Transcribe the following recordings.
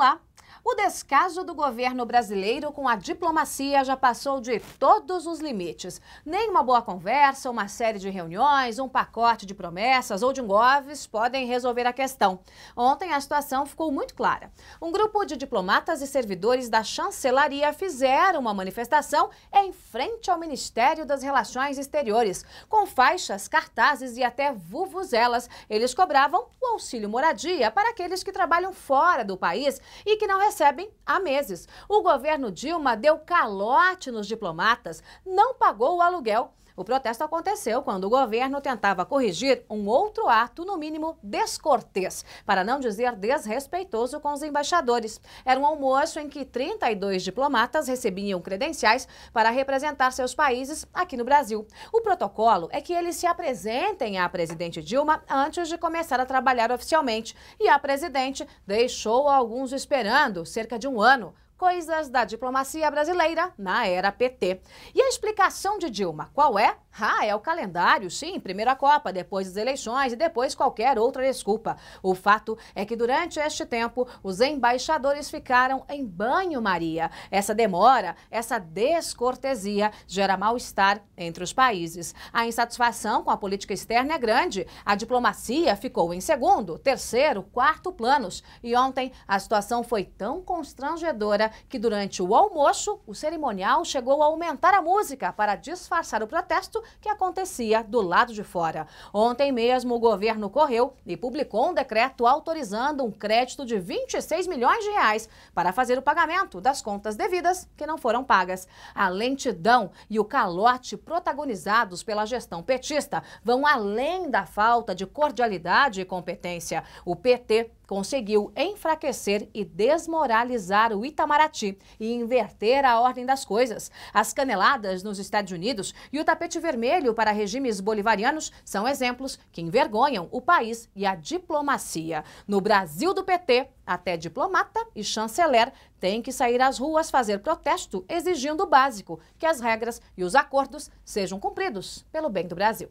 lá. O descaso do governo brasileiro com a diplomacia já passou de todos os limites. Nem uma boa conversa, uma série de reuniões, um pacote de promessas ou de engoves podem resolver a questão. Ontem a situação ficou muito clara. Um grupo de diplomatas e servidores da chancelaria fizeram uma manifestação em frente ao Ministério das Relações Exteriores. Com faixas, cartazes e até vuvuzelas, eles cobravam o auxílio moradia para aqueles que trabalham fora do país e que não recebem há meses. O governo Dilma deu calote nos diplomatas, não pagou o aluguel o protesto aconteceu quando o governo tentava corrigir um outro ato, no mínimo descortês, para não dizer desrespeitoso com os embaixadores. Era um almoço em que 32 diplomatas recebiam credenciais para representar seus países aqui no Brasil. O protocolo é que eles se apresentem à presidente Dilma antes de começar a trabalhar oficialmente. E a presidente deixou alguns esperando cerca de um ano Coisas da Diplomacia Brasileira na Era PT. E a explicação de Dilma, qual é? Ah, é o calendário, sim, primeiro a Copa, depois as eleições e depois qualquer outra desculpa. O fato é que durante este tempo, os embaixadores ficaram em banho-maria. Essa demora, essa descortesia gera mal-estar entre os países. A insatisfação com a política externa é grande. A diplomacia ficou em segundo, terceiro, quarto planos. E ontem a situação foi tão constrangedora que durante o almoço, o cerimonial chegou a aumentar a música para disfarçar o protesto que acontecia do lado de fora. Ontem mesmo, o governo correu e publicou um decreto autorizando um crédito de 26 milhões de reais para fazer o pagamento das contas devidas que não foram pagas. A lentidão e o calote protagonizados pela gestão petista vão além da falta de cordialidade e competência. O PT conseguiu enfraquecer e desmoralizar o Itamaraty e inverter a ordem das coisas. As caneladas nos Estados Unidos e o tapete vermelho para regimes bolivarianos são exemplos que envergonham o país e a diplomacia. No Brasil do PT, até diplomata e chanceler têm que sair às ruas fazer protesto exigindo o básico, que as regras e os acordos sejam cumpridos pelo bem do Brasil.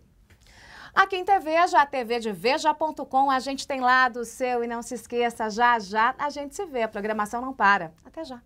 Aqui em TV, a TV de Veja.com, a gente tem lá do seu e não se esqueça, já já a gente se vê. A programação não para. Até já.